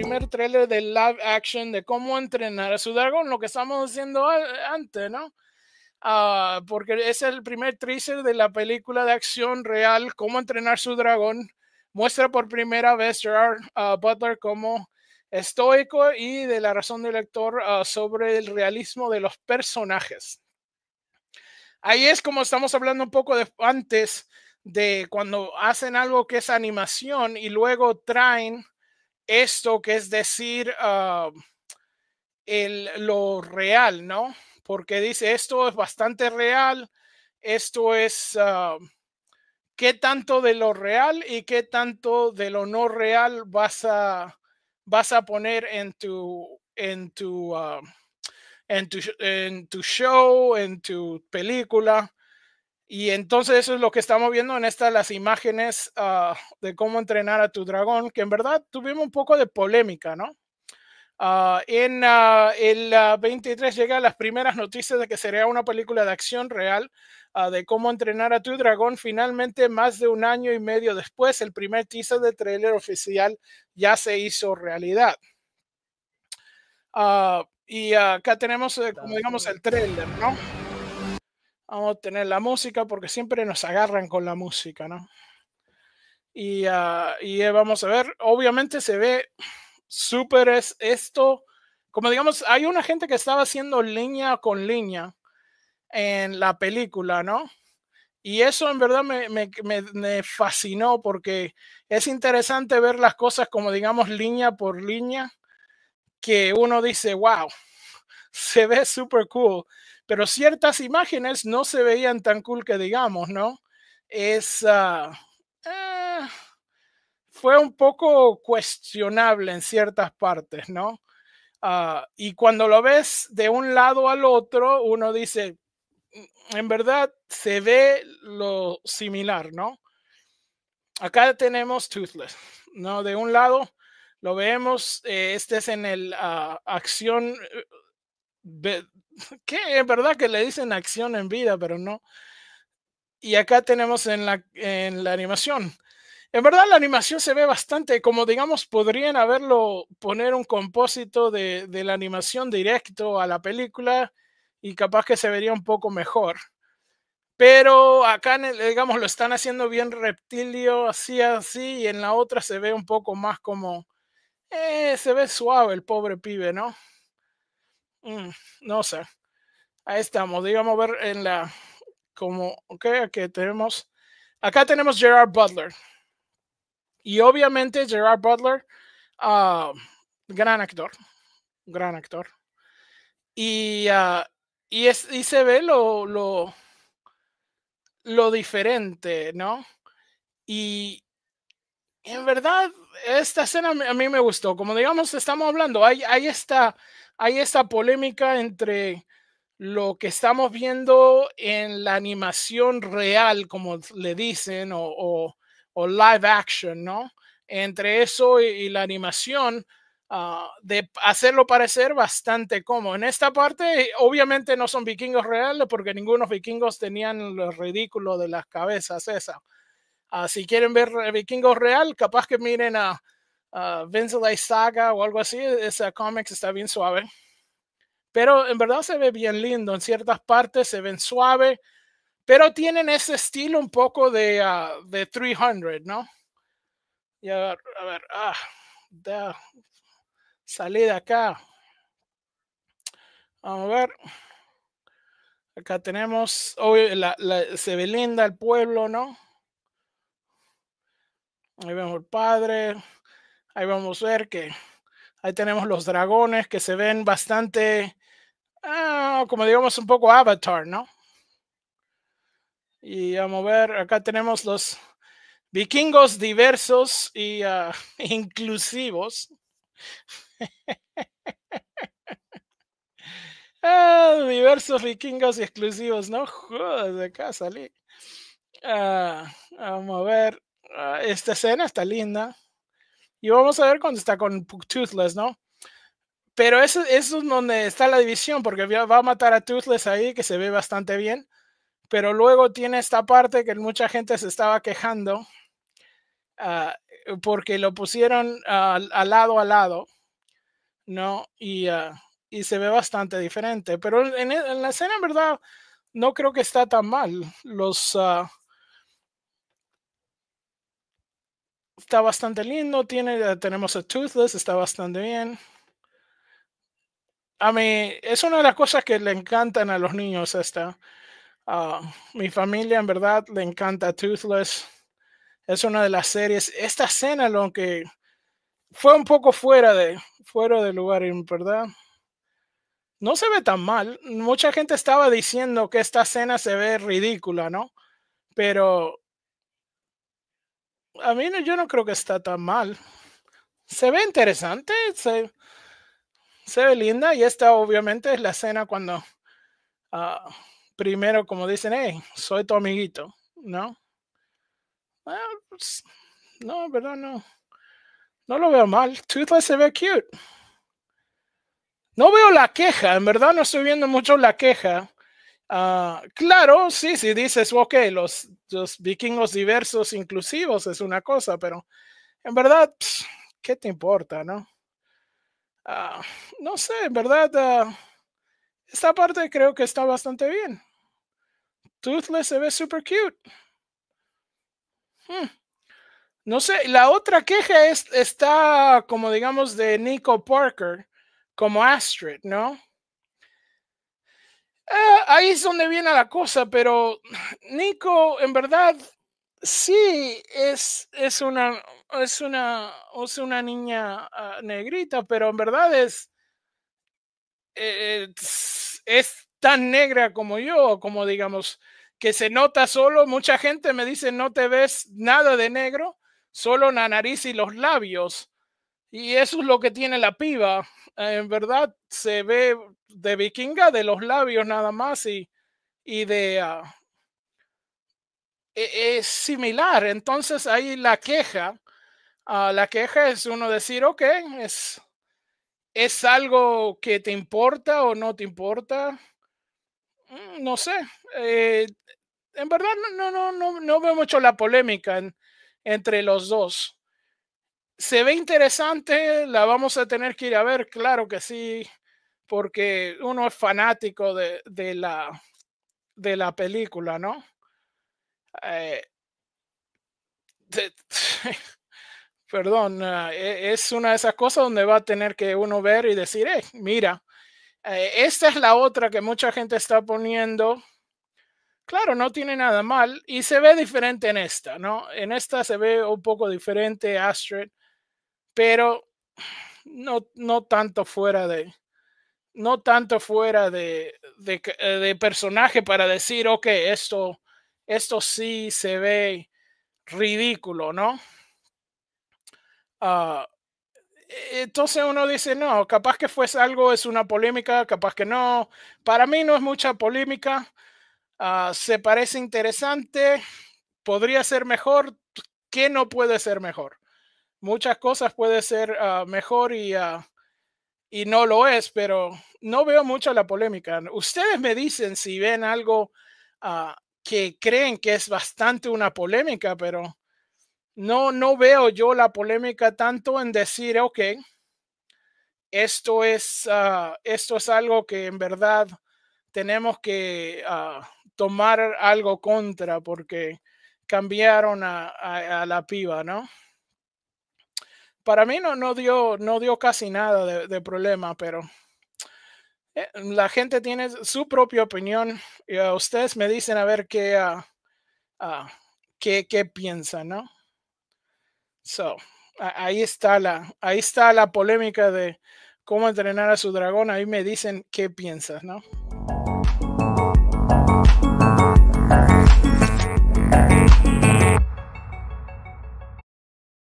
primer trailer de live action de cómo entrenar a su dragón, lo que estamos haciendo antes, ¿no? Ah, porque es el primer teaser de la película de acción real, cómo entrenar su dragón. Muestra por primera vez Gerard ah, Butler como estoico y de la razón del lector ah, sobre el realismo de los personajes. Ahí es como estamos hablando un poco de, antes de cuando hacen algo que es animación y luego traen esto, que es decir, ah, el, lo real, ¿no? Porque dice, esto es bastante real, esto es ah, qué tanto de lo real y qué tanto de lo no real vas a, vas a poner en tu, en ah, en tu show, en tu película. Y entonces eso es lo que estamos viendo en estas las imágenes ah, de cómo entrenar a tu dragón, que en verdad tuvimos un poco de polémica, ¿no? Ah, en ah, el 23 llega las primeras noticias de que sería una película de acción real de cómo entrenar a tu dragón. Finalmente, más de un año y medio después, el primer teaser de trailer oficial ya se hizo realidad. y acá tenemos, eh, como digamos, el trailer, ¿no? vamos a tener la música porque siempre nos agarran con la música, ¿no? Y, ah, eh, vamos a ver, obviamente se ve súper es esto, como digamos, hay una gente que estaba haciendo línea con línea en la película, ¿no? Y eso en verdad me, me fascinó porque es interesante ver las cosas como digamos línea por línea, que uno dice, wow, se ve súper cool pero ciertas imágenes no se veían tan cool que digamos, ¿no? Es... Ah, eh, fue un poco cuestionable en ciertas partes, ¿no? Ah, y cuando lo ves de un lado al otro, uno dice, mm, en verdad se ve lo similar, ¿no? Acá tenemos Toothless, ¿no? De un lado lo vemos, eh, este es en el ah, acción eh, que es verdad que le dicen acción en vida, pero no. Y acá tenemos en la, en la animación. En verdad la animación se ve bastante, como digamos, podrían haberlo, poner un compósito de, de la animación directo a la película y capaz que se vería un poco mejor. Pero acá, digamos, lo están haciendo bien reptilio, así, así, y en la otra se ve un poco más como, eh, se ve suave el pobre pibe, ¿no? Mm, no sé. Ahí estamos. Digamos ver en la como, ok, aquí tenemos, acá tenemos Gerard Butler. Y obviamente Gerard Butler, ah, gran actor, gran actor. Y, ah, y, es, y se ve lo, lo, lo diferente, ¿no? Y, en verdad, esta escena a mí me gustó. Como digamos, estamos hablando, hay, esta, hay esta polémica entre lo que estamos viendo en la animación real, como le dicen, o, live action, ¿no? Entre eso y, la animación, ah, de hacerlo parecer bastante como. En esta parte, obviamente no son vikingos reales porque ninguno de los vikingos tenían el ridículo de las cabezas esas. Ah, si quieren ver eh, Vikingos Real, capaz que miren a, a Vincelay Saga o algo así. E-, esa comics está bien suave. Pero en verdad se ve bien lindo. En ciertas partes se ven suave. Pero tienen ese estilo un poco de, 300, ah, ¿no? Y a ver, a ver ah, salí de acá. Vamos a ver. Acá tenemos, se ve linda el pueblo, ¿no? Ahí vemos el padre. Ahí vamos a ver que ahí tenemos los dragones que se ven bastante, ah, como digamos, un poco avatar, ¿no? Y vamos a ver, acá tenemos los vikingos diversos y ah, inclusivos. Ah, diversos vikingos y exclusivos, ¿no? Joder, de acá salí. vamos a ver. Ah, esta escena está linda. Y vamos a ver cuando está con Toothless, ¿no? Pero eso, es donde está la división, porque va a matar a Toothless ahí, que se ve bastante bien. Pero luego tiene esta parte que mucha gente se estaba quejando, ah, porque lo pusieron al lado a lado, ¿no? Y, ah, se ve bastante diferente. Pero en, en, la escena, en verdad, no creo que está tan mal. Los, está bastante lindo. Tiene, eh, tenemos a Toothless, está bastante bien. A mí es una de las cosas que le encantan a los niños esta. a ah, mi familia en verdad le encanta Toothless. Es una de las series. Esta escena, lo que fue un poco fuera de, fuera de lugar, verdad. No se ve tan mal. Mucha gente estaba diciendo que esta escena se ve ridícula, ¿no? Pero a mí no, yo no creo que está tan mal. Se ve interesante, se, ve linda y esta obviamente es la escena cuando ah, primero como dicen, hey, soy tu amiguito, ¿no? Ah, pues, no, verdad no. No lo veo mal. Toothless se ve cute. No veo la queja, en verdad no estoy viendo mucho la queja Ah, claro, sí, si sí, dices, ok, los, los, vikingos diversos, inclusivos, es una cosa, pero en verdad, ¿qué te importa, no? Ah, no sé, en verdad, ah, esta parte creo que está bastante bien. Toothless se ve super cute. Hmm. No sé, la otra queja es, está como digamos de Nico Parker como Astrid, ¿no? Eh, ahí es donde viene la cosa, pero Nico, en verdad, sí, es, es, una, es, una, es una niña ah, negrita, pero en verdad es, eh, es tan negra como yo, como digamos, que se nota solo, mucha gente me dice, no te ves nada de negro, solo la nariz y los labios. Y eso es lo que tiene la piba. En verdad, se ve de vikinga de los labios nada más y, de... Ah, e, es similar. Entonces ahí la queja, ah, la queja es uno decir, ok, es, es algo que te importa o no te importa. Mm, no sé. Eh, en verdad no, no, no, no, veo mucho la polémica entre los dos se ve interesante, la vamos a tener que ir a ver, claro que sí, porque uno es fanático de, la, de la película, ¿no? Eh, perdón, eh, es una de esas cosas donde va a tener que uno ver y decir, eh, mira, eh, esta es la otra que mucha gente está poniendo. Claro, no tiene nada mal y se ve diferente en esta, ¿no? En esta se ve un poco diferente Astrid pero no, no tanto fuera de, no tanto fuera eh, de, personaje para decir, ok, esto, esto sí se ve ridículo, ¿no? Ah, e, entonces uno dice, no, capaz que fue algo, es una polémica, capaz que no. Para mí no es mucha polémica. Ah, se parece interesante, podría ser mejor. ¿Qué no puede ser mejor? muchas cosas puede ser ah, mejor y, ah, y no lo es, pero no veo mucho la polémica. Ustedes me dicen si ven algo ah, que creen que es bastante una polémica, pero no, no veo yo la polémica tanto en decir, ok, esto es, esto es algo que en verdad tenemos que tomar algo contra porque cambiaron a la piba, ¿no? para mí no, no, dio, no dio casi nada de, problema, pero eh, la gente tiene su propia opinión y a ah, ustedes me dicen a ver qué, ah, ah, qué, qué, piensan, ¿no? So, ahí, está la, ahí está la polémica de cómo entrenar a su dragón, ahí me dicen qué piensas, ¿no?